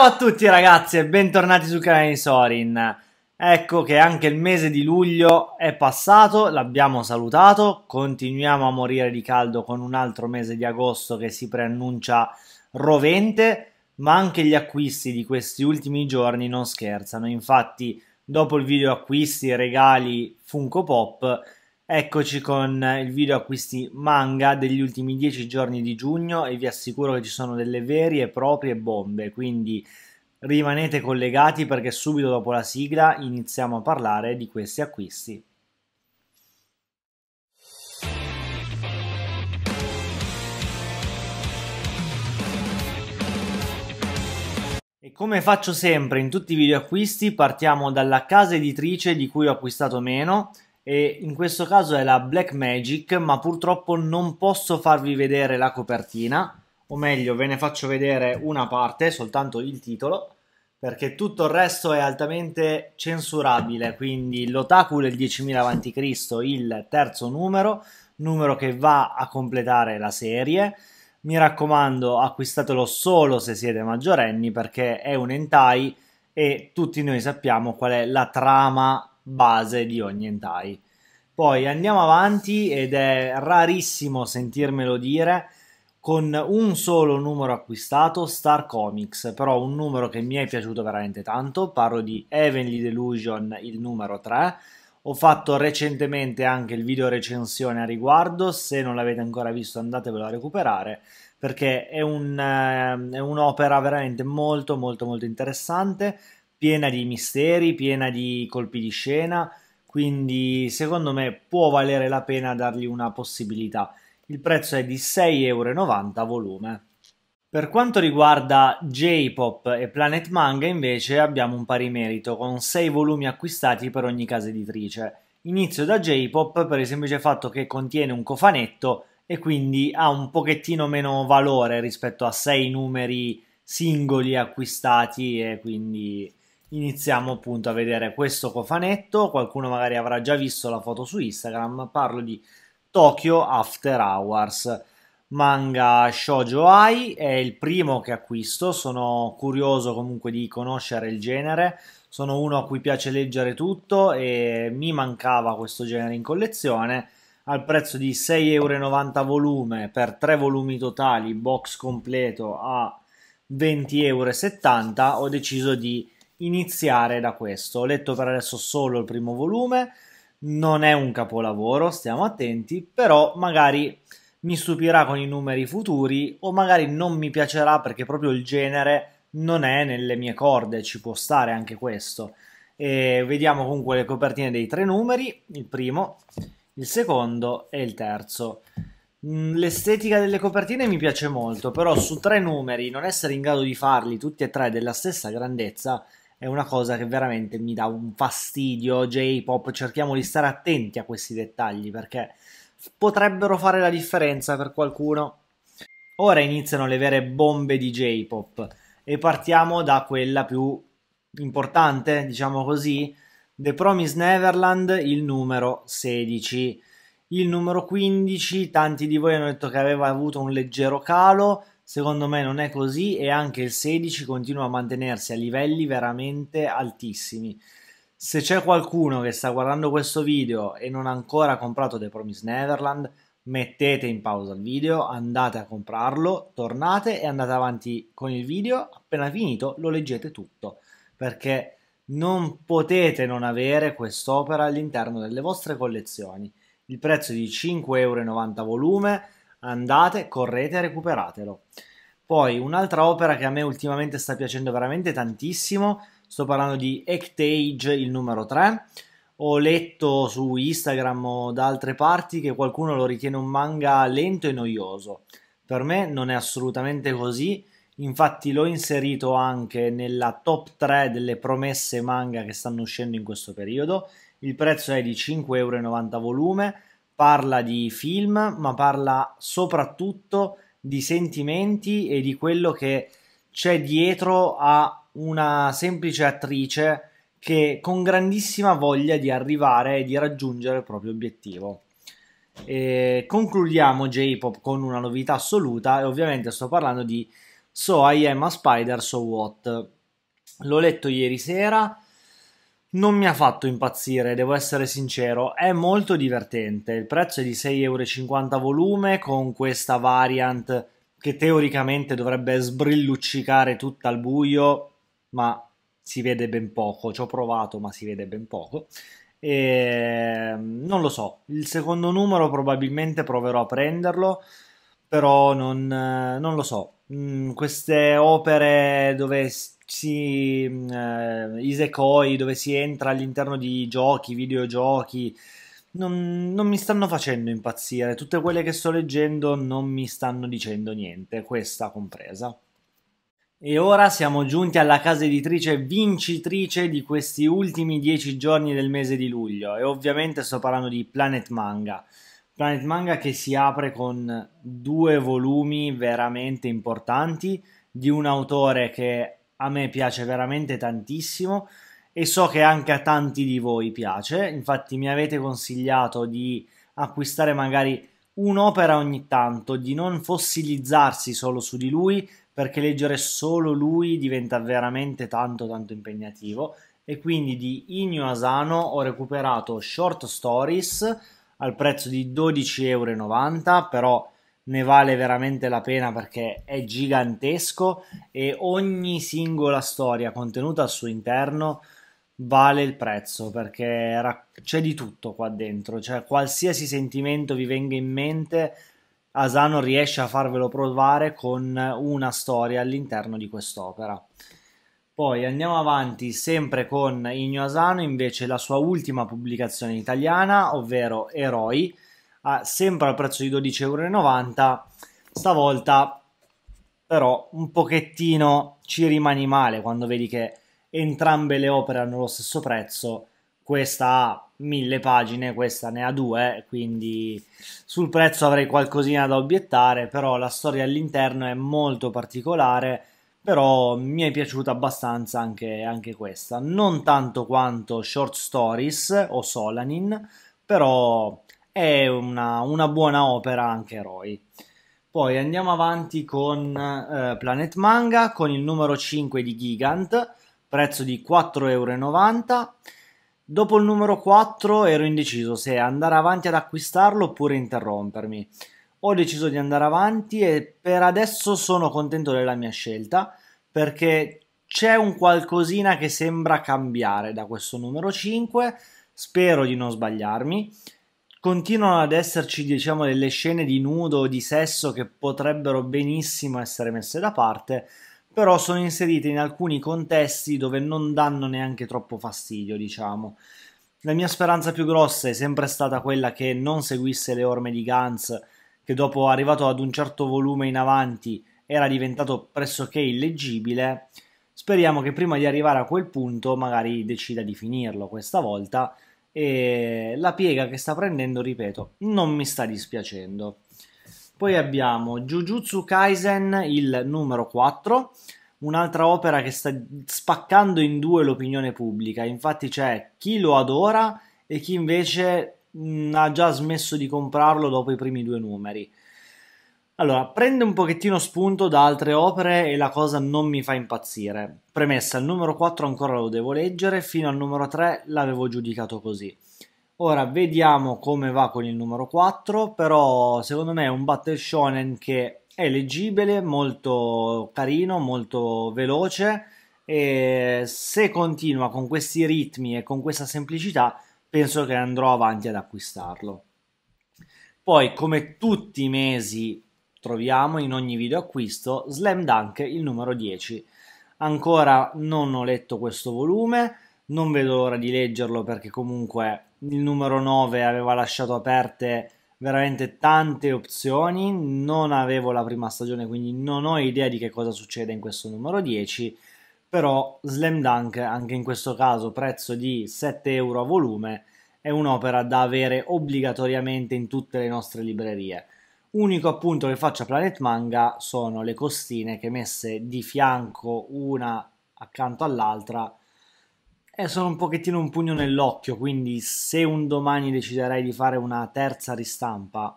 Ciao a tutti ragazzi e bentornati sul canale di Sorin. Ecco che anche il mese di luglio è passato, l'abbiamo salutato, continuiamo a morire di caldo con un altro mese di agosto che si preannuncia rovente, ma anche gli acquisti di questi ultimi giorni non scherzano. Infatti, dopo il video acquisti, regali Funko Pop, Eccoci con il video acquisti manga degli ultimi 10 giorni di giugno e vi assicuro che ci sono delle vere e proprie bombe, quindi rimanete collegati perché subito dopo la sigla iniziamo a parlare di questi acquisti. E come faccio sempre in tutti i video acquisti partiamo dalla casa editrice di cui ho acquistato meno e in questo caso è la Black Magic, ma purtroppo non posso farvi vedere la copertina, o meglio ve ne faccio vedere una parte, soltanto il titolo, perché tutto il resto è altamente censurabile, quindi l'Otaku del 10.000 a.C., il terzo numero, numero che va a completare la serie. Mi raccomando, acquistatelo solo se siete maggiorenni perché è un hentai e tutti noi sappiamo qual è la trama base di ogni hentai. Poi andiamo avanti ed è rarissimo sentirmelo dire con un solo numero acquistato, Star Comics, però un numero che mi è piaciuto veramente tanto, parlo di Heavenly Delusion, il numero 3. Ho fatto recentemente anche il video recensione a riguardo, se non l'avete ancora visto andatevelo a recuperare perché è, un, ehm, è un'opera veramente molto molto molto interessante piena di misteri, piena di colpi di scena, quindi secondo me può valere la pena dargli una possibilità. Il prezzo è di 6,90 euro volume. Per quanto riguarda J-Pop e Planet Manga invece abbiamo un pari merito con 6 volumi acquistati per ogni casa editrice. Inizio da J-Pop per il semplice fatto che contiene un cofanetto e quindi ha un pochettino meno valore rispetto a 6 numeri singoli acquistati e quindi iniziamo appunto a vedere questo cofanetto. Qualcuno magari avrà già visto la foto su Instagram. Parlo di Tokyo After Hours, manga Shoujo Ai. È il primo che acquisto. Sono curioso comunque di conoscere il genere. Sono uno a cui piace leggere tutto e mi mancava questo genere in collezione. Al prezzo di 6,90 euro volume per 3 volumi totali, box completo a 20,70 euro, ho deciso di iniziare da questo. Ho letto per adesso solo il primo volume, non è un capolavoro, stiamo attenti, però magari mi stupirà con i numeri futuri o magari non mi piacerà perché proprio il genere non è nelle mie corde, ci può stare anche questo. E vediamo comunque le copertine dei tre numeri, il primo, il secondo e il terzo. Mm, l'estetica delle copertine mi piace molto, però su tre numeri non essere in grado di farli tutti e tre della stessa grandezza è una cosa che veramente mi dà un fastidio. J-pop, cerchiamo di stare attenti a questi dettagli perché potrebbero fare la differenza per qualcuno. Ora iniziano le vere bombe di J-pop e partiamo da quella più importante, diciamo così, The Promise Neverland, il numero 16. Il numero 15, tanti di voi hanno detto che aveva avuto un leggero calo, Secondo me non è così e anche il 16 continua a mantenersi a livelli veramente altissimi. Se c'è qualcuno che sta guardando questo video e non ha ancora comprato The Promise Neverland, mettete in pausa il video, andate a comprarlo, tornate e andate avanti con il video. Appena finito lo leggete tutto, perché non potete non avere quest'opera all'interno delle vostre collezioni. Il prezzo è di 5,90 euro volume andate, correte e recuperatelo. Poi un'altra opera che a me ultimamente sta piacendo veramente tantissimo, sto parlando di Ectage il numero 3. Ho letto su Instagram o da altre parti che qualcuno lo ritiene un manga lento e noioso. Per me non è assolutamente così, infatti l'ho inserito anche nella top 3 delle promesse manga che stanno uscendo in questo periodo. Il prezzo è di 5,90€ volume parla di film, ma parla soprattutto di sentimenti e di quello che c'è dietro a una semplice attrice che con grandissima voglia di arrivare e di raggiungere il proprio obiettivo. E concludiamo J-Pop con una novità assoluta e ovviamente sto parlando di So I Am a Spider So What. L'ho letto ieri sera non mi ha fatto impazzire, devo essere sincero, è molto divertente. Il prezzo è di 6,50€ volume con questa variant che teoricamente dovrebbe sbrilluccicare tutta al buio, ma si vede ben poco. Ci ho provato, ma si vede ben poco. E... Ehm, non lo so, il secondo numero probabilmente proverò a prenderlo, però non, non lo so Mm, queste opere dove si mm, eh, isekoi, dove si entra all'interno di giochi, videogiochi, non, non, mi stanno facendo impazzire. Tutte quelle che sto leggendo non mi stanno dicendo niente, questa compresa. E ora siamo giunti alla casa editrice vincitrice di questi ultimi dieci giorni del mese di luglio e ovviamente sto parlando di Planet Manga. Planet Manga che si apre con due volumi veramente importanti di un autore che a me piace veramente tantissimo e so che anche a tanti di voi piace. Infatti mi avete consigliato di acquistare magari un'opera ogni tanto, di non fossilizzarsi solo su di lui, perché leggere solo lui diventa veramente tanto tanto impegnativo e quindi di Inyo Asano ho recuperato Short Stories al prezzo di 12,90 euro, però ne vale veramente la pena perché è gigantesco e ogni singola storia contenuta al suo interno vale il prezzo perché c'è di tutto qua dentro, cioè qualsiasi sentimento vi venga in mente, Asano riesce a farvelo provare con una storia all'interno di quest'opera. Poi andiamo avanti sempre con Igno Asano, invece la sua ultima pubblicazione italiana, ovvero Eroi, a, sempre al prezzo di 12,90 euro, stavolta però un pochettino ci rimani male quando vedi che entrambe le opere hanno lo stesso prezzo, questa ha mille pagine, questa ne ha due, quindi sul prezzo avrei qualcosina da obiettare, però la storia all'interno è molto particolare però mi è piaciuta abbastanza anche, anche questa, non tanto quanto Short Stories o Solanin, però è una, una buona opera anche Roy. Poi andiamo avanti con eh, Planet Manga, con il numero 5 di Gigant, prezzo di 4,90€. Dopo il numero 4 ero indeciso se andare avanti ad acquistarlo oppure interrompermi ho deciso di andare avanti e per adesso sono contento della mia scelta perché c'è un qualcosina che sembra cambiare da questo numero 5, spero di non sbagliarmi. Continuano ad esserci, diciamo, delle scene di nudo o di sesso che potrebbero benissimo essere messe da parte, però sono inserite in alcuni contesti dove non danno neanche troppo fastidio, diciamo. La mia speranza più grossa è sempre stata quella che non seguisse le orme di Gantz che dopo arrivato ad un certo volume in avanti era diventato pressoché illeggibile, speriamo che prima di arrivare a quel punto magari decida di finirlo questa volta e la piega che sta prendendo, ripeto, non mi sta dispiacendo. Poi abbiamo Jujutsu Kaisen, il numero 4, un'altra opera che sta spaccando in due l'opinione pubblica. Infatti c'è chi lo adora e chi invece mh, mm, ha già smesso di comprarlo dopo i primi due numeri. Allora, prende un pochettino spunto da altre opere e la cosa non mi fa impazzire. Premessa, il numero 4 ancora lo devo leggere, fino al numero 3 l'avevo giudicato così. Ora vediamo come va con il numero 4, però secondo me è un battle shonen che è leggibile, molto carino, molto veloce e se continua con questi ritmi e con questa semplicità penso che andrò avanti ad acquistarlo. Poi, come tutti i mesi, troviamo in ogni video acquisto Slam Dunk il numero 10. Ancora non ho letto questo volume, non vedo l'ora di leggerlo perché comunque il numero 9 aveva lasciato aperte veramente tante opzioni, non avevo la prima stagione quindi non ho idea di che cosa succede in questo numero 10 però Slam Dunk anche in questo caso prezzo di 7 euro a volume è un'opera da avere obbligatoriamente in tutte le nostre librerie. Unico appunto che faccia Planet Manga sono le costine che messe di fianco una accanto all'altra e sono un pochettino un pugno nell'occhio, quindi se un domani deciderai di fare una terza ristampa,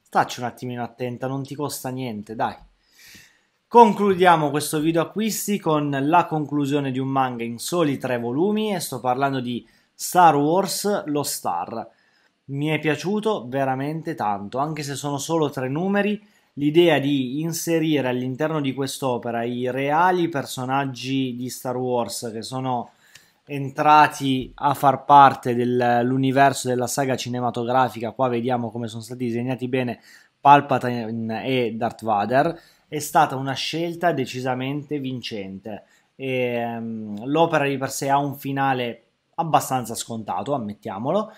stacci un attimino attenta, non ti costa niente, dai. Concludiamo questo video acquisti con la conclusione di un manga in soli tre volumi e sto parlando di Star Wars Lo Star. Mi è piaciuto veramente tanto, anche se sono solo tre numeri, l'idea di inserire all'interno di quest'opera i reali personaggi di Star Wars che sono entrati a far parte dell'universo della saga cinematografica, qua vediamo come sono stati disegnati bene Palpatine e Darth Vader è stata una scelta decisamente vincente. E, um, l'opera di per sé ha un finale abbastanza scontato, ammettiamolo,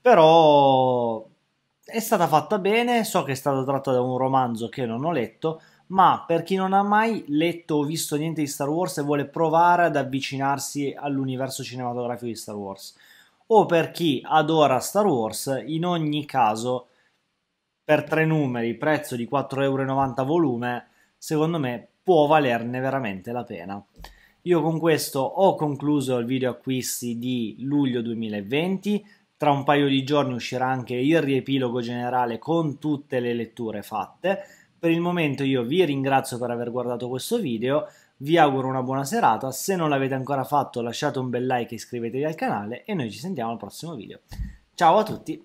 però è stata fatta bene, so che è stata tratta da un romanzo che non ho letto, ma per chi non ha mai letto o visto niente di Star Wars e vuole provare ad avvicinarsi all'universo cinematografico di Star Wars, o per chi adora Star Wars, in ogni caso per tre numeri, prezzo di 4,90 euro volume, secondo me può valerne veramente la pena. Io con questo ho concluso il video acquisti di luglio 2020, tra un paio di giorni uscirà anche il riepilogo generale con tutte le letture fatte. Per il momento io vi ringrazio per aver guardato questo video, vi auguro una buona serata, se non l'avete ancora fatto lasciate un bel like e iscrivetevi al canale e noi ci sentiamo al prossimo video. Ciao a tutti!